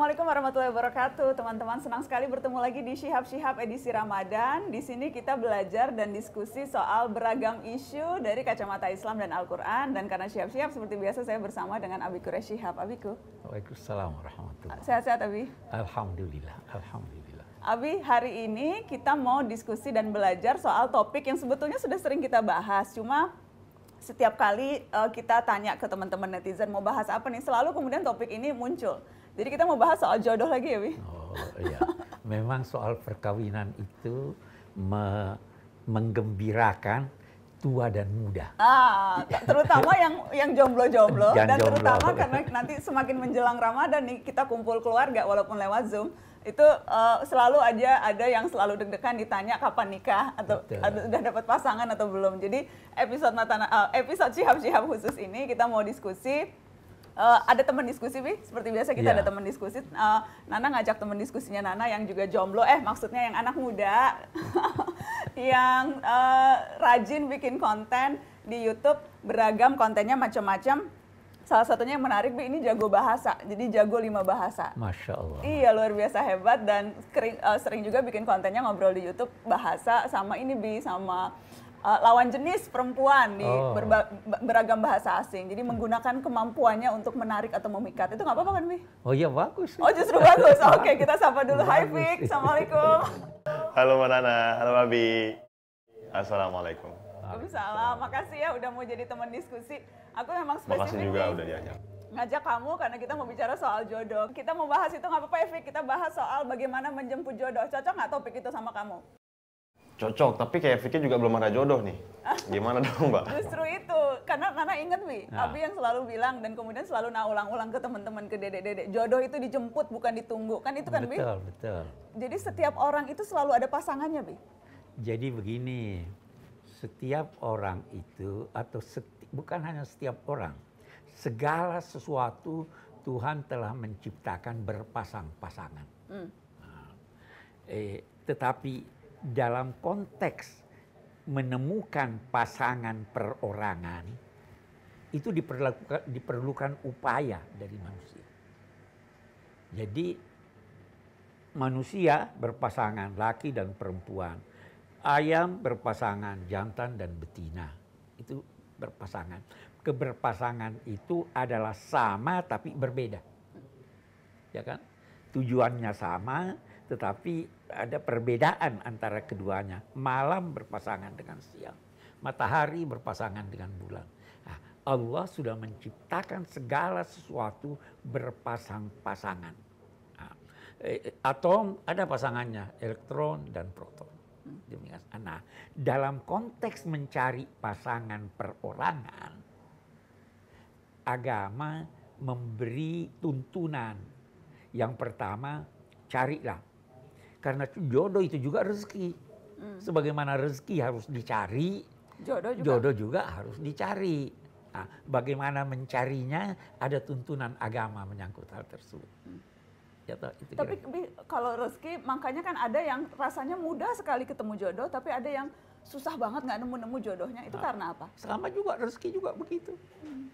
Assalamualaikum warahmatullahi wabarakatuh, teman-teman. Senang sekali bertemu lagi di Shihab Shihab edisi Ramadan. Di sini kita belajar dan diskusi soal beragam isu dari kacamata Islam dan Al-Quran. Dan karena Shihab Shihab, seperti biasa saya bersama dengan Abi Quraish Shihab. Abiku. Waalaikumsalam warahmatullahi Sehat-sehat, Abi? Alhamdulillah, Alhamdulillah. Abi, hari ini kita mau diskusi dan belajar soal topik yang sebetulnya sudah sering kita bahas. Cuma setiap kali uh, kita tanya ke teman-teman netizen mau bahas apa nih, selalu kemudian topik ini muncul. Jadi kita mau bahas soal jodoh lagi ya, Wi? Oh iya. Memang soal perkawinan itu me menggembirakan tua dan muda. Ah, iya. terutama yang yang jomblo-jomblo dan, jomblo. terutama karena nanti semakin menjelang Ramadan nih kita kumpul keluarga walaupun lewat Zoom itu uh, selalu aja ada yang selalu deg-degan ditanya kapan nikah atau sudah dapat pasangan atau belum. Jadi episode mata uh, eh, episode cihab-cihab khusus ini kita mau diskusi uh, ada teman diskusi Bi, seperti biasa kita yeah. ada iya. teman diskusi. Uh, Nana ngajak teman diskusinya Nana yang juga jomblo, eh maksudnya yang anak muda, yang uh, rajin bikin konten di YouTube, beragam kontennya macam-macam. Salah satunya yang menarik Bi, ini jago bahasa, jadi jago lima bahasa. Masya Allah. Iya luar biasa hebat dan kering, uh, sering juga bikin kontennya ngobrol di YouTube bahasa sama ini Bi, sama uh, lawan jenis perempuan di oh. beragam bahasa asing. Jadi menggunakan kemampuannya untuk menarik atau memikat. Itu nggak apa-apa kan, Mi? Oh iya, bagus. Oh justru bagus. Oke, okay, kita sapa dulu. Hai, Fik. Assalamualaikum. Halo, Manana. Halo, Abi. Assalamualaikum. Waalaikumsalam. Makasih ya udah mau jadi teman diskusi. Aku memang spesifik. Makasih juga udah diajak ngajak kamu karena kita mau bicara soal jodoh. Kita mau bahas itu nggak apa-apa, Evi. Ya, kita bahas soal bagaimana menjemput jodoh. Cocok nggak topik itu sama kamu? cocok tapi kayak Vicky juga belum ada jodoh nih gimana dong mbak justru itu karena nana inget nih nah. Abi yang selalu bilang dan kemudian selalu nah ulang-ulang ke teman-teman ke dedek-dedek jodoh itu dijemput bukan ditunggu kan itu kan betul, bi betul betul jadi setiap orang itu selalu ada pasangannya bi jadi begini setiap orang itu atau seti, bukan hanya setiap orang segala sesuatu Tuhan telah menciptakan berpasang-pasangan hmm. nah, eh, tetapi dalam konteks menemukan pasangan perorangan itu diperlakukan diperlukan upaya dari manusia. Jadi manusia berpasangan laki dan perempuan, ayam berpasangan jantan dan betina. Itu berpasangan. Keberpasangan itu adalah sama tapi berbeda. Ya kan? Tujuannya sama, tetapi ada perbedaan antara keduanya. Malam berpasangan dengan siang. Matahari berpasangan dengan bulan. Nah, Allah sudah menciptakan segala sesuatu berpasang-pasangan. Nah, atom ada pasangannya, elektron dan proton. Ah, nah, dalam konteks mencari pasangan perorangan, agama memberi tuntunan. Yang pertama, carilah karena jodoh itu juga rezeki. Hmm. Sebagaimana rezeki harus dicari, jodoh juga, jodoh juga harus dicari. Nah, bagaimana mencarinya ada tuntunan agama menyangkut hal tersebut. Hmm. Ya, toh, itu tapi kira. kalau rezeki makanya kan ada yang rasanya mudah sekali ketemu jodoh, tapi ada yang susah banget nggak nemu-nemu jodohnya. Itu nah, karena apa? Sama juga rezeki juga begitu. Hmm.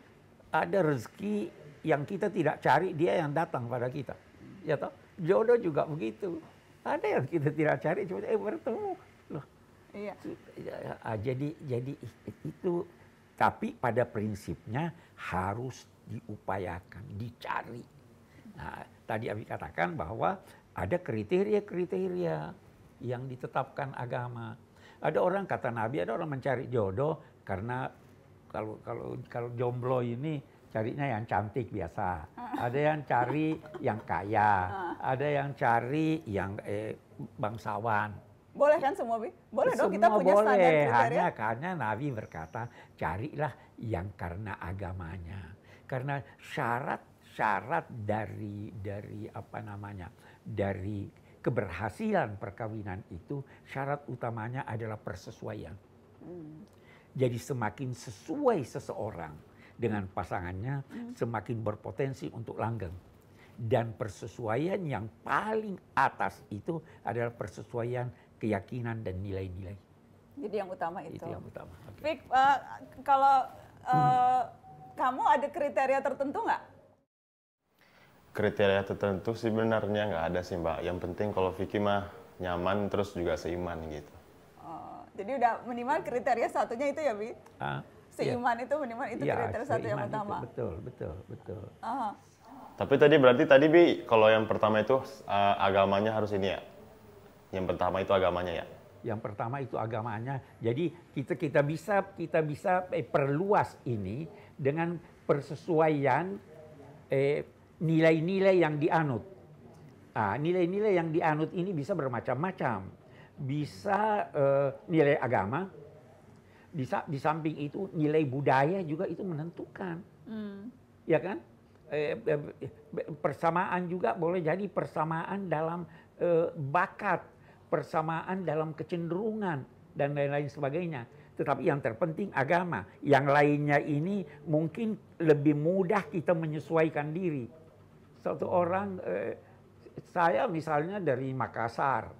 Ada rezeki yang kita tidak cari, dia yang datang pada kita. Ya toh, jodoh juga begitu. Ada yang kita tidak cari, cuma eh bertemu. Loh. Iya. Ya, ya, ah, jadi jadi itu tapi pada prinsipnya harus diupayakan, dicari. Nah, tadi Abi katakan bahwa ada kriteria-kriteria yang ditetapkan agama. Ada orang kata Nabi, ada orang mencari jodoh karena kalau kalau kalau jomblo ini carinya yang cantik biasa. Ah. Ada yang cari yang kaya, ah. ada yang cari yang eh, bangsawan. Boleh kan semua, Bi? Boleh semua dong kita punya boleh. standar kriteria. Hanya karena Nabi berkata, carilah yang karena agamanya. Karena syarat-syarat dari dari apa namanya? dari keberhasilan perkawinan itu syarat utamanya adalah persesuaian. Hmm. Jadi semakin sesuai seseorang dengan pasangannya hmm. semakin berpotensi untuk langgeng. Dan persesuaian yang paling atas itu adalah persesuaian keyakinan dan nilai-nilai. Jadi yang utama itu. Itu yang utama. Okay. Fik, uh, eh, kalau uh, hmm. kamu ada kriteria tertentu nggak kriteria tertentu sih benarnya nggak ada sih mbak. Yang penting kalau Vicky mah nyaman terus juga seiman gitu. Oh, jadi udah minimal kriteria satunya itu ya Bi? Uh, ah, Iya. seiman itu beriman itu ya, kriteria satu yang utama. Itu, betul, betul, betul. Uh-huh. Tapi tadi berarti tadi Bi kalau yang pertama itu uh, agamanya harus ini ya. Yang pertama itu agamanya ya. Yang pertama itu agamanya. Jadi kita kita bisa kita bisa eh, perluas ini dengan persesuaian nilai eh, nilai-nilai yang dianut. Ah, nilai-nilai yang dianut ini bisa bermacam-macam. Bisa eh, nilai agama, di, di samping itu nilai budaya juga itu menentukan, hmm. ya kan? Eh, eh persamaan juga boleh jadi persamaan dalam eh, bakat, persamaan dalam kecenderungan dan lain-lain sebagainya. Tetapi yang terpenting agama, yang lainnya ini mungkin lebih mudah kita menyesuaikan diri. Satu orang eh, saya misalnya dari Makassar,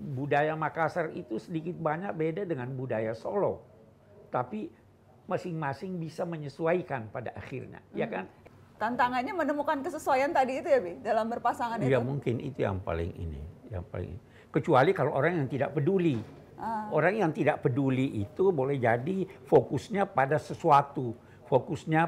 budaya Makassar itu sedikit banyak beda dengan budaya Solo tapi masing-masing bisa menyesuaikan pada akhirnya, ya hmm. ya kan? Tantangannya menemukan kesesuaian tadi itu ya, Bi, dalam berpasangan ya, itu. Ya mungkin itu yang paling ini, yang paling ini. kecuali kalau orang yang tidak peduli. Ah. Orang yang tidak peduli itu boleh jadi fokusnya pada sesuatu, fokusnya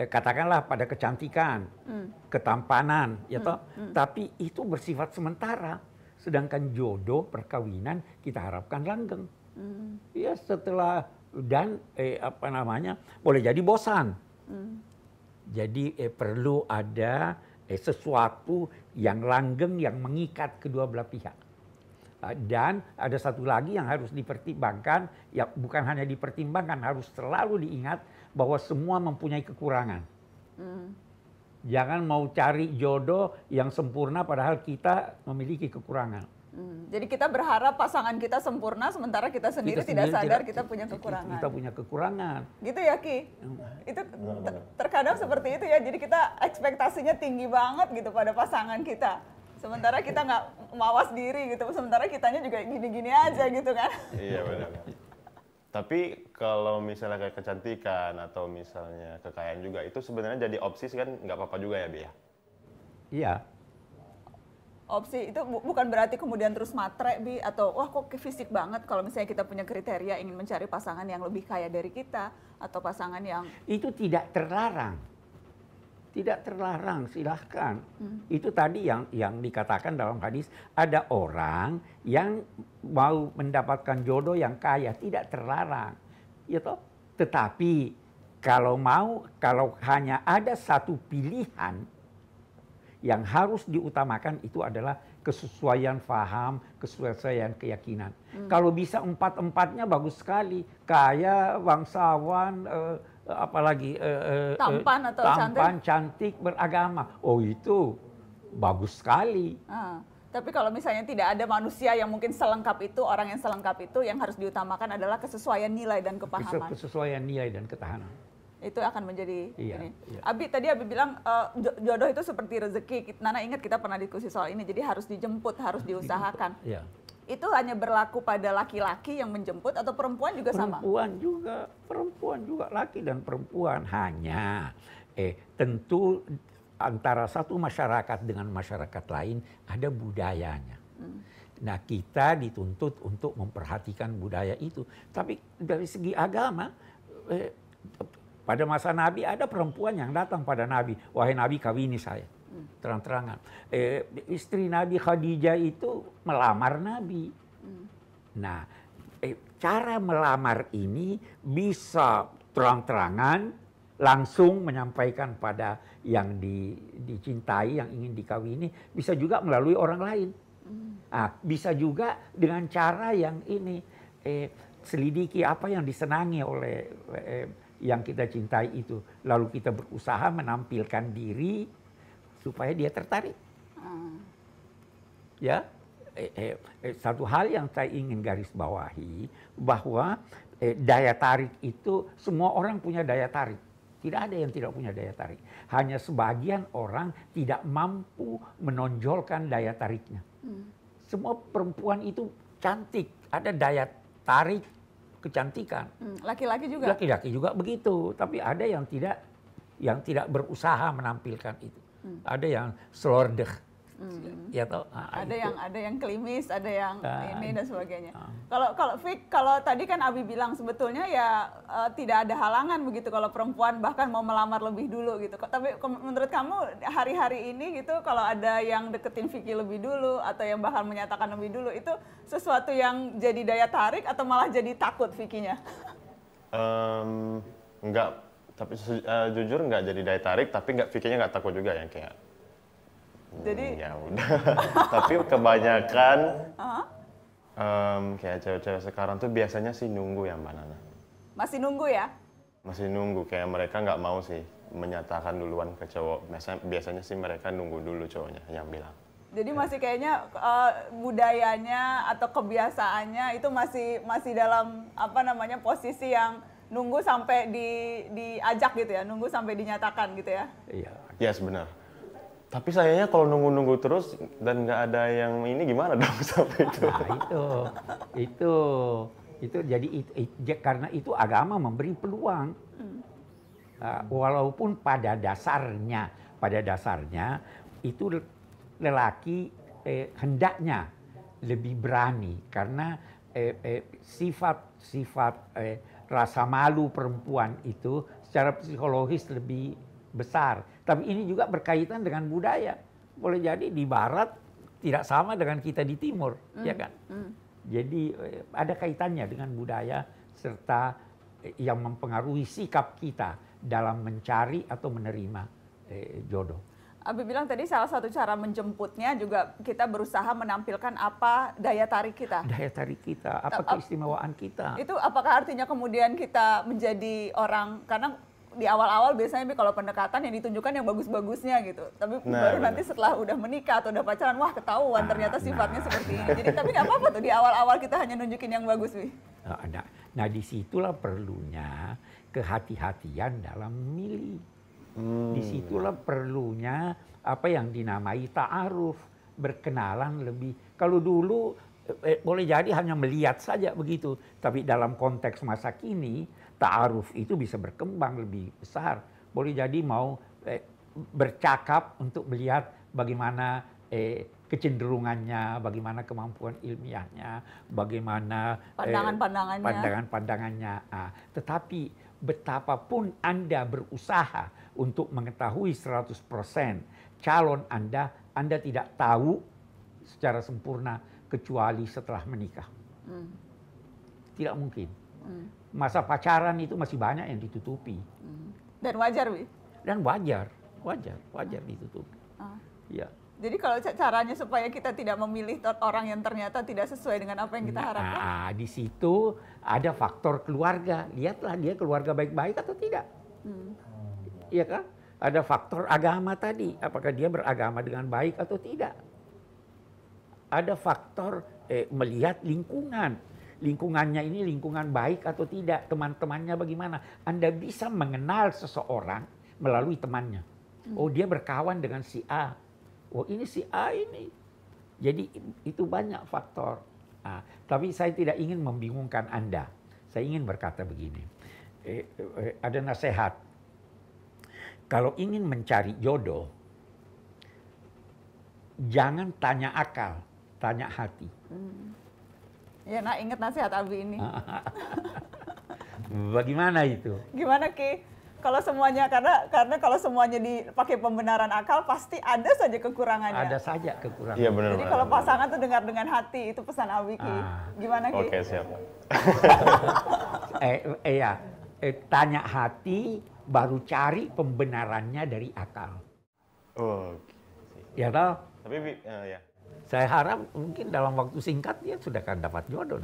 eh, katakanlah pada kecantikan, hmm. ketampanan, ya hmm. toh. Hmm. Tapi itu bersifat sementara. Sedangkan jodoh perkawinan kita harapkan langgeng. Hmm. Ya setelah dan eh, apa namanya boleh jadi bosan. Hmm. Jadi eh, perlu ada eh, sesuatu yang langgeng yang mengikat kedua belah pihak. Ah, dan ada satu lagi yang harus dipertimbangkan, ya bukan hanya dipertimbangkan, harus selalu diingat bahwa semua mempunyai kekurangan. Hmm. Jangan mau cari jodoh yang sempurna padahal kita memiliki kekurangan. Hmm. Jadi kita berharap pasangan kita sempurna, sementara kita sendiri kita tidak sadar tidak, kita punya kekurangan. Kita punya kekurangan. Gitu ya Ki. Hmm. Itu ter terkadang seperti itu ya. Jadi kita ekspektasinya tinggi banget gitu pada pasangan kita. Sementara kita nggak mawas diri gitu. Sementara kitanya juga gini-gini aja gitu kan. Iya benar. Tapi kalau misalnya kayak kecantikan atau misalnya kekayaan juga itu sebenarnya jadi opsi kan nggak apa-apa juga ya Bia? Ya? Iya opsi itu bu bukan berarti kemudian terus matre bi atau wah kok fisik banget kalau misalnya kita punya kriteria ingin mencari pasangan yang lebih kaya dari kita atau pasangan yang itu tidak terlarang tidak terlarang silahkan hmm. itu tadi yang yang dikatakan dalam hadis ada orang yang mau mendapatkan jodoh yang kaya tidak terlarang ya toh tetapi kalau mau kalau hanya ada satu pilihan yang harus diutamakan itu adalah kesesuaian faham, kesesuaian keyakinan. Hmm. Kalau bisa empat-empatnya bagus sekali. Kaya, bangsawan, eh, eh apalagi eh, eh, eh, tampan atau tampan, cantik? cantik, beragama. Oh itu bagus sekali. Ah. Tapi kalau misalnya tidak ada manusia yang mungkin selengkap itu, orang yang selengkap itu, yang harus diutamakan adalah kesesuaian nilai dan kepahaman. Kesesuaian nilai dan ketahanan itu akan menjadi iya, ini. Iya. Abi tadi Abi bilang uh, jodoh itu seperti rezeki. Nana ingat kita pernah diskusi soal ini. Jadi harus dijemput, harus diusahakan. Iya. Itu hanya berlaku pada laki-laki yang menjemput atau perempuan juga perempuan sama? Perempuan juga, perempuan juga laki dan perempuan hanya eh tentu antara satu masyarakat dengan masyarakat lain ada budayanya. Hmm. Nah, kita dituntut untuk memperhatikan budaya itu. Tapi dari segi agama eh, pada masa Nabi ada perempuan yang datang pada Nabi, wahai Nabi kawini saya. Terang-terangan. Eh, istri Nabi Khadijah itu melamar Nabi. Nah, eh, cara melamar ini bisa terang-terangan langsung menyampaikan pada yang di, dicintai, yang ingin dikawini, bisa juga melalui orang lain. Nah, bisa juga dengan cara yang ini, eh, selidiki apa yang disenangi oleh eh, yang kita cintai itu. Lalu kita berusaha menampilkan diri supaya dia tertarik. Hmm. Ya, eh, eh, eh, satu hal yang saya ingin garis bawahi bahwa eh, daya tarik itu semua orang punya daya tarik. Tidak ada yang tidak punya daya tarik. Hanya sebagian orang tidak mampu menonjolkan daya tariknya. Hmm. Semua perempuan itu cantik, ada daya tarik kecantikan. Hmm, laki-laki juga. Laki-laki juga begitu, tapi ada yang tidak yang tidak berusaha menampilkan itu. Hmm. Ada yang slordeh Hmm. Ya toh. Nah, ada itu. yang ada yang klimis, ada yang nah, ini dan sebagainya. Ah. Kalau kalau Fik, kalau tadi kan Abi bilang sebetulnya ya uh, tidak ada halangan begitu kalau perempuan bahkan mau melamar lebih dulu gitu. Tapi menurut kamu hari-hari ini gitu kalau ada yang deketin Vicky lebih dulu atau yang bahkan menyatakan lebih dulu itu sesuatu yang jadi daya tarik atau malah jadi takut Vicky-nya? Um, enggak, tapi uh, jujur enggak jadi daya tarik, tapi enggak Vicky-nya enggak takut juga yang kayak jadi ya udah tapi kebanyakan uh-huh. um, kayak cewek-cewek sekarang tuh biasanya sih nunggu ya mbak Nana masih nunggu ya masih nunggu kayak mereka nggak mau sih menyatakan duluan ke cowok biasanya biasanya sih mereka nunggu dulu cowoknya yang bilang jadi masih kayaknya uh, budayanya atau kebiasaannya itu masih masih dalam apa namanya posisi yang nunggu sampai di diajak gitu ya, nunggu sampai dinyatakan gitu ya. Iya. Yes, benar. Tapi sayangnya kalau nunggu-nunggu terus dan nggak ada yang ini gimana dong sampai itu? Nah, itu, itu, itu jadi itu, itu, karena itu agama memberi peluang. Hmm. Ah, walaupun pada dasarnya, pada dasarnya itu lelaki eh, hendaknya lebih berani karena eh, eh, sifat-sifat eh, rasa malu perempuan itu secara psikologis lebih besar. Tapi ini juga berkaitan dengan budaya. Boleh jadi di barat tidak sama dengan kita di timur, mm. ya hmm, kan? Mm. Jadi eh, ada kaitannya dengan budaya serta eh, yang mempengaruhi sikap kita dalam mencari atau menerima eh, jodoh. Abi bilang tadi salah satu cara menjemputnya juga kita berusaha menampilkan apa daya tarik kita. Daya tarik kita, apa keistimewaan kita. Itu apakah artinya kemudian kita menjadi orang karena di awal-awal biasanya kalau pendekatan yang ditunjukkan yang bagus-bagusnya gitu. Tapi nah, baru bener. nanti setelah udah menikah atau udah pacaran, wah ketahuan nah, ternyata sifatnya seperti ini. Jadi tapi nggak apa-apa tuh di awal-awal kita hanya nunjukin yang bagus, bi. Eh, nah, nah disitulah perlunya kehati-hatian dalam milih. Hmm. Disitulah perlunya apa yang dinamai ta'aruf, berkenalan lebih. Kalau dulu eh, eh, boleh jadi hanya melihat saja begitu, tapi dalam konteks masa kini ta'aruf itu bisa berkembang lebih besar. Boleh jadi mau eh, bercakap untuk melihat bagaimana eh, kecenderungannya, bagaimana kemampuan ilmiahnya, bagaimana pandangan-pandangannya. Eh, pandangan-pandangannya. Ah, tetapi betapapun Anda berusaha untuk mengetahui 100% calon Anda, Anda tidak tahu secara sempurna kecuali setelah menikah. Hmm. Tidak mungkin Hmm. masa pacaran itu masih banyak yang ditutupi. Hmm. Dan wajar, Bi? Dan wajar, wajar, wajar hmm. ditutupi. Ah. Ya. Jadi kalau caranya supaya kita tidak memilih orang yang ternyata tidak sesuai dengan apa yang kita nah, harapkan? Nah, di situ ada faktor keluarga. Lihatlah dia keluarga baik-baik atau tidak. Hmm. Iya kan? Ada faktor agama tadi. Apakah dia beragama dengan baik atau tidak? Ada faktor eh, melihat lingkungan lingkungannya ini lingkungan baik atau tidak, teman-temannya bagaimana. Anda bisa mengenal seseorang melalui temannya. Hmm. Oh dia berkawan dengan si A. Oh ini si A ini. Jadi itu banyak faktor. Nah, tapi saya tidak ingin membingungkan Anda. Saya ingin berkata begini. Eh, eh, ada nasihat. Kalau ingin mencari jodoh, jangan tanya akal, tanya hati. Hmm Ya nak ingat nasihat Abi ini. Bagaimana itu? Gimana Ki? Kalau semuanya karena karena kalau semuanya dipakai pembenaran akal pasti ada saja kekurangannya. Ada saja kekurangan. Iya benar. Jadi bener, kalau bener. pasangan tuh dengar dengan hati itu pesan Abi Ki. Ah. Gimana Ki? Oke siap. eh, eh ya, eh, tanya hati baru cari pembenarannya dari akal. Oh. Okay. Ya toh? Tapi uh, ya saya harap mungkin dalam waktu singkat dia sudah akan dapat jodoh.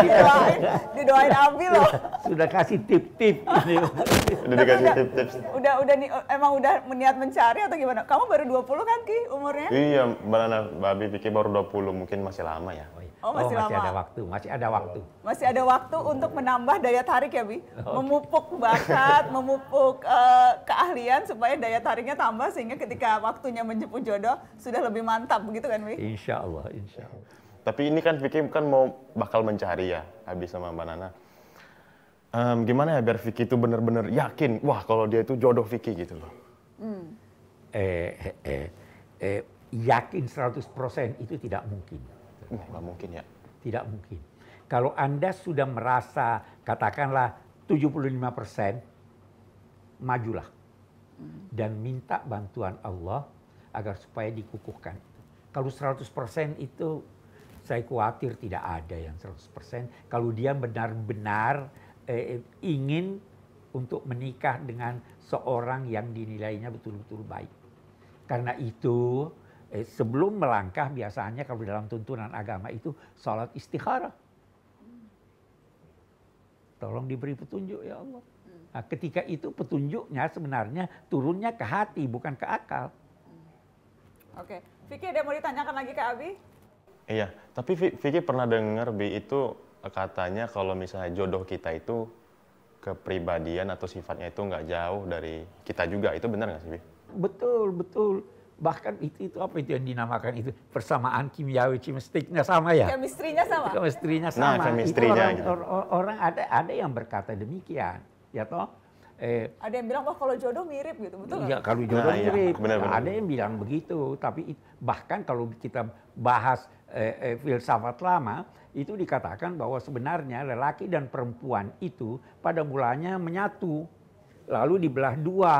didoain, didoain Abi loh. Sudah kasih tip-tip. Sudah dikasih tip tip Udah, udah nih, emang udah niat mencari atau gimana? Kamu baru 20 kan Ki umurnya? Iya, Mbak Nana, Babi pikir baru 20, mungkin masih lama ya. Oh iya. Oh, masih, oh, masih lama. ada waktu, masih ada waktu. Masih ada waktu untuk menambah daya tarik ya, Bi. Okay. Memupuk bakat, memupuk uh, keahlian supaya daya tariknya tambah sehingga ketika waktunya menjemput jodoh sudah lebih mantap begitu kan, Bi? Insya Allah, insya Allah. Tapi ini kan Vicky kan mau bakal mencari ya, habis sama Mbak Nana. Um, gimana ya biar Vicky itu benar-benar yakin, wah kalau dia itu jodoh Vicky gitu loh. Hmm. Eh, eh, eh, eh, yakin 100% itu tidak mungkin Oh, nggak mungkin ya? Tidak mungkin. Kalau Anda sudah merasa, katakanlah 75 persen, majulah. Hmm. Dan minta bantuan Allah agar supaya dikukuhkan. Kalau 100 persen itu saya khawatir tidak ada yang 100 persen. Kalau dia benar-benar eh, ingin untuk menikah dengan seorang yang dinilainya betul-betul baik. Karena itu eh, sebelum melangkah biasanya kalau dalam tuntunan agama itu sholat istikharah. Tolong diberi petunjuk ya Allah. Nah, ketika itu petunjuknya sebenarnya turunnya ke hati bukan ke akal. Oke, Vicky ada mau ditanyakan lagi ke Abi? Iya, tapi Vicky pernah dengar Bi itu katanya kalau misalnya jodoh kita itu kepribadian atau sifatnya itu nggak jauh dari kita juga, itu benar nggak sih Bi? Betul, betul bahkan itu itu apa itu yang dinamakan itu persamaan kimiawi chemistry-nya sama ya chemistry-nya sama chemistry nah, sama nah, chemistry orang, ya. orang ada ada yang berkata demikian ya toh eh, ada yang bilang wah kalau jodoh mirip gitu betul iya kalau nah, jodoh nah, mirip ya, benar, benar. ada yang bilang begitu tapi bahkan kalau kita bahas eh, eh, filsafat lama itu dikatakan bahwa sebenarnya lelaki dan perempuan itu pada mulanya menyatu lalu dibelah dua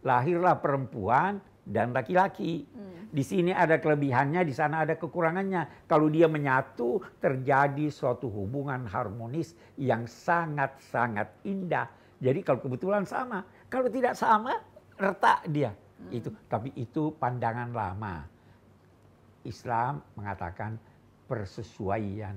lahirlah perempuan dan laki-laki. Hmm. Di sini ada kelebihannya, di sana ada kekurangannya. Kalau dia menyatu, terjadi suatu hubungan harmonis yang sangat-sangat indah. Jadi kalau kebetulan sama, kalau tidak sama, retak dia. Hmm. Itu, tapi itu pandangan lama. Islam mengatakan persesuaian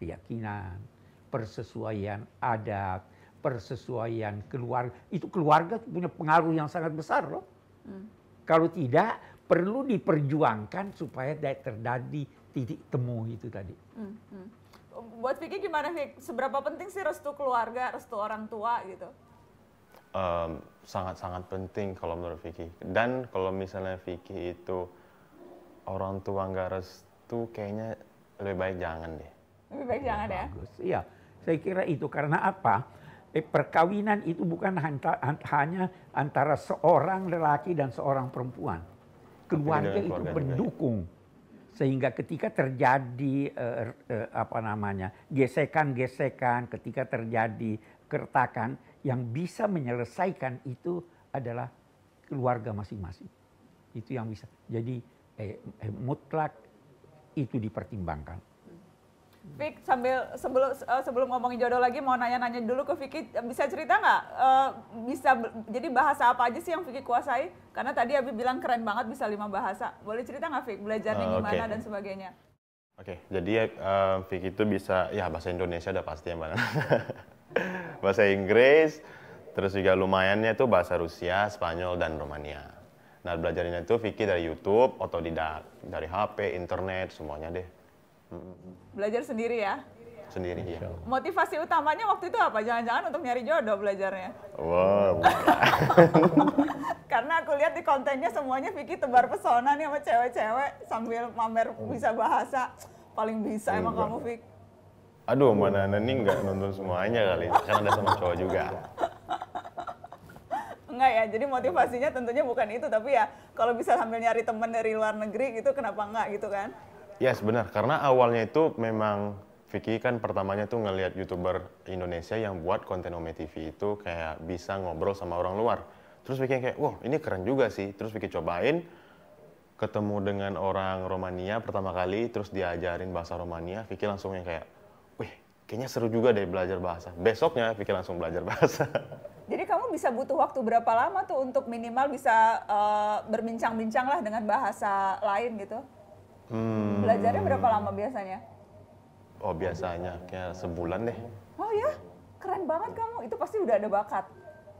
keyakinan, persesuaian adat, persesuaian keluarga. Itu keluarga punya pengaruh yang sangat besar loh kalau tidak perlu diperjuangkan supaya terjadi titik temu itu tadi. Hmm. Hmm. Buat Vicky gimana Vicky? Seberapa penting sih restu keluarga, restu orang tua gitu? sangat-sangat um, penting kalau menurut Vicky. Dan kalau misalnya Vicky itu orang tua nggak restu, kayaknya lebih baik jangan deh. Lebih baik ya, jangan bagus. ya? Iya, saya kira itu karena apa? eh, perkawinan itu bukan hanta, hanta, hanya antara seorang lelaki dan seorang perempuan. Keluarga itu mendukung ya. Sehingga ketika terjadi eh, eh, apa namanya gesekan-gesekan, ketika terjadi kertakan yang bisa menyelesaikan itu adalah keluarga masing-masing. Itu yang bisa. Jadi eh, eh mutlak itu dipertimbangkan. Vick sambil sebelum uh, sebelum ngomongin jodoh lagi mau nanya-nanya dulu ke Vicky bisa cerita nggak uh, bisa jadi bahasa apa aja sih yang Vicky kuasai karena tadi Abi bilang keren banget bisa lima bahasa boleh cerita nggak Vicky belajarnya uh, gimana dan sebagainya Oke okay, jadi uh, Vicky itu bisa ya bahasa Indonesia udah pasti yang mana bahasa Inggris terus juga lumayannya tuh bahasa Rusia Spanyol dan Romania Nah belajarnya tuh Vicky dari YouTube otodidak dari HP internet semuanya deh Belajar sendiri ya? Sendiri ya. Motivasi utamanya waktu itu apa? Jangan-jangan untuk nyari jodoh belajarnya? Wow. Karena aku lihat di kontennya semuanya Vicky tebar pesona nih sama cewek-cewek sambil pamer bisa bahasa. Paling bisa emang iya. kamu Vicky. Aduh, mana Nani nggak nonton semuanya kali, kan ada sama cowok juga. Enggak ya, jadi motivasinya tentunya bukan itu, tapi ya kalau bisa sambil nyari temen dari luar negeri gitu, kenapa enggak gitu kan? Yes, benar. Karena awalnya itu memang Vicky kan pertamanya tuh ngelihat YouTuber Indonesia yang buat konten Ome TV itu kayak bisa ngobrol sama orang luar. Terus Vicky kayak, wah ini keren juga sih. Terus Vicky cobain, ketemu dengan orang Romania pertama kali, terus diajarin bahasa Romania, Vicky langsung yang kayak, wih kayaknya seru juga deh belajar bahasa. Besoknya Vicky langsung belajar bahasa. Jadi kamu bisa butuh waktu berapa lama tuh untuk minimal bisa uh, berbincang-bincang lah dengan bahasa lain gitu? Hmm. Belajarnya berapa lama biasanya? Oh biasanya kayak sebulan deh. Oh ya, keren banget kamu. Itu pasti udah ada bakat.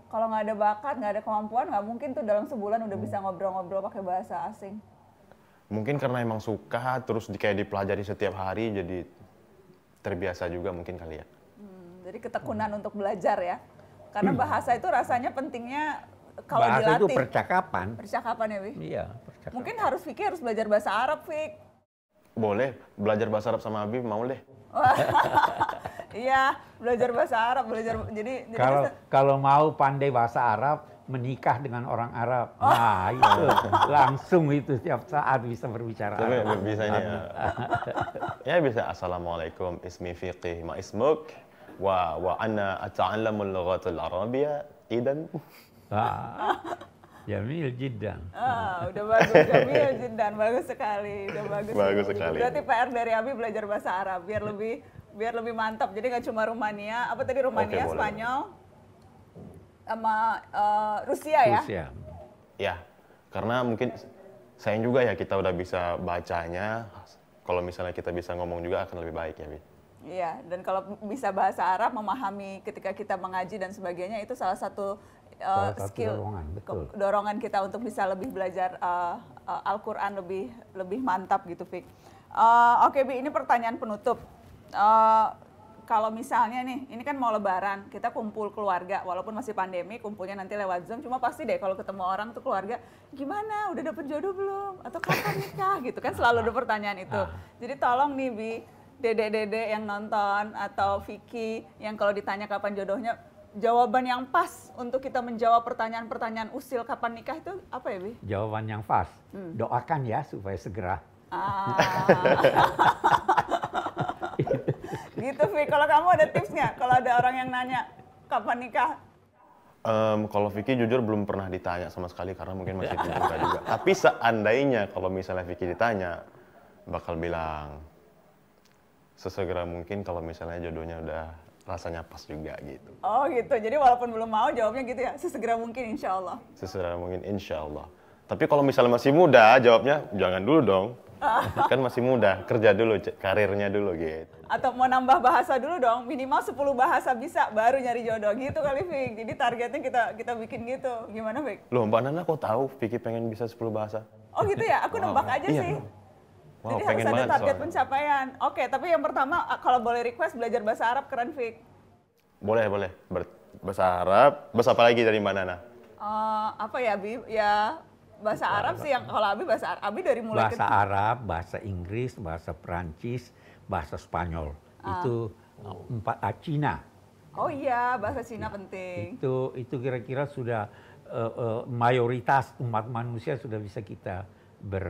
Kalau nggak ada bakat, nggak ada kemampuan, nggak mungkin tuh dalam sebulan udah bisa ngobrol-ngobrol pakai bahasa asing. Mungkin karena emang suka, terus di, kayak dipelajari setiap hari, jadi terbiasa juga mungkin kali ya. Hmm, jadi ketekunan hmm. untuk belajar ya. Karena hmm. bahasa itu rasanya pentingnya kalau dilatih. Bahasa itu percakapan. Percakapan ya, Wi? Iya, Mungkin harus Vicky harus belajar bahasa Arab, Vick. Boleh, belajar bahasa Arab sama Abi mau deh. Iya, belajar bahasa Arab, belajar jadi kalau jadi... kalau mau pandai bahasa Arab, menikah dengan orang Arab. Oh. Nah, itu iya. langsung itu setiap saat bisa berbicara Tapi, Arab. Bisa ya. ya. bisa Assalamualaikum, ismi Fiqih, ma ismuk wa wa ana ata'allamul lughatul arabiyya, idan. Jamil Jiddan. Ah, udah bagus Jamil Jiddan, bagus sekali, udah bagus. Bagus sekali. Berarti PR dari Abi belajar bahasa Arab biar lebih biar lebih mantap. Jadi nggak cuma Rumania, apa tadi Rumania, okay, Spanyol, sama uh, eh, Rusia, Rusia ya? Rusia. Ya, karena mungkin sayang juga ya kita udah bisa bacanya. Kalau misalnya kita bisa ngomong juga akan lebih baik ya, Bi. Iya, dan kalau bisa bahasa Arab memahami ketika kita mengaji dan sebagainya itu salah satu uh, salah satu skill dorongan, betul. dorongan kita untuk bisa lebih belajar uh, uh, Al-Qur'an lebih lebih mantap gitu, Fik. Uh, Oke, okay, Bi, ini pertanyaan penutup. Uh, kalau misalnya nih, ini kan mau lebaran, kita kumpul keluarga, walaupun masih pandemi, kumpulnya nanti lewat Zoom, cuma pasti deh kalau ketemu orang tuh keluarga, gimana, udah dapet jodoh belum? Atau kapan nikah? gitu kan selalu ah, ada pertanyaan itu. Ah. Jadi tolong nih Bi, dede-dede yang nonton atau Vicky yang kalau ditanya kapan jodohnya jawaban yang pas untuk kita menjawab pertanyaan-pertanyaan usil kapan nikah itu apa ya Bi? Jawaban yang pas. Hmm. Doakan ya supaya segera. Ah. gitu vicky kalau kamu ada tips nggak kalau ada orang yang nanya kapan nikah? Um, kalau Vicky jujur belum pernah ditanya sama sekali karena mungkin masih muda juga. Tapi seandainya kalau misalnya Vicky ditanya bakal bilang sesegera mungkin kalau misalnya jodohnya udah rasanya pas juga gitu. Oh gitu, jadi walaupun belum mau jawabnya gitu ya, sesegera mungkin insya Allah. Sesegera mungkin insya Allah. Tapi kalau misalnya masih muda, jawabnya jangan dulu dong. kan masih muda, kerja dulu, karirnya dulu gitu. Atau mau nambah bahasa dulu dong, minimal 10 bahasa bisa, baru nyari jodoh gitu kali Fik. Jadi targetnya kita kita bikin gitu. Gimana Fik? Loh Mbak Nana kok tahu Vicky pengen bisa 10 bahasa? Oh gitu ya, aku nembak aja iya, sih. Wow, Jadi harus ada target soalnya. pencapaian. Oke, okay, tapi yang pertama kalau boleh request belajar bahasa Arab keren Fik. Boleh, boleh. Ber bahasa Arab, bahasa apa lagi dari mana, Nana? Uh, apa ya, Abi? Ya bahasa Arab sih yang kalau Abi bahasa Arab. Abi dari mulai bahasa ke... Arab, bahasa Inggris, bahasa Perancis, bahasa Spanyol. Uh. Itu eh, empat uh, Cina. Oh iya, bahasa Cina ya, penting. Itu itu kira-kira sudah uh, uh, mayoritas umat manusia sudah bisa kita ber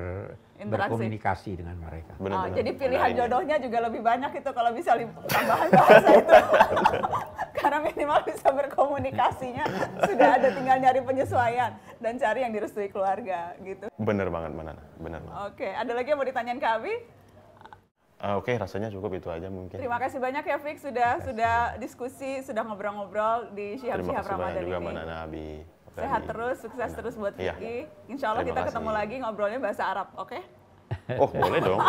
Interaksi. berkomunikasi dengan mereka. Bener, oh, ah, benar. Jadi pilihan benar, jodohnya juga lebih banyak itu kalau bisa tambahan bahasa itu. Karena minimal bisa berkomunikasinya sudah ada tinggal nyari penyesuaian dan cari yang direstui keluarga gitu. Bener banget Manana, bener banget. Oke, okay. ada lagi yang mau ditanyain ke Abi? Uh, Oke, okay, rasanya cukup itu aja mungkin. Terima kasih banyak ya Fik sudah sudah diskusi, sudah ngobrol-ngobrol di Syihab Syihab Ramadan ini. Terima kasih banyak juga Manana Abi. Sehat terus, sukses iya. terus buat Vicky. Ya. Insya Allah Terima kita ketemu lagi ngobrolnya bahasa Arab, oke? Okay? Oh boleh dong.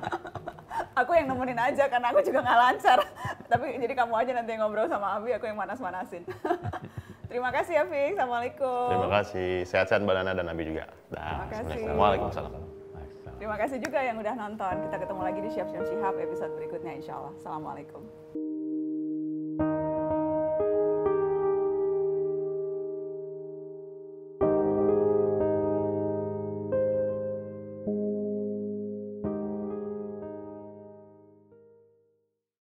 aku yang nemenin aja karena aku juga nggak lancar. Tapi jadi kamu aja nanti ngobrol sama Abi, aku yang manas-manasin. Terima kasih ya, Fik. Assalamualaikum. Terima kasih. Sehat-sehat Mbak Nana dan Abi juga. Dah, Terima kasih. Waalaikumsalam. Terima kasih juga yang udah nonton. Kita ketemu lagi di Siap Siap Sihab episode berikutnya insya Allah. Assalamualaikum.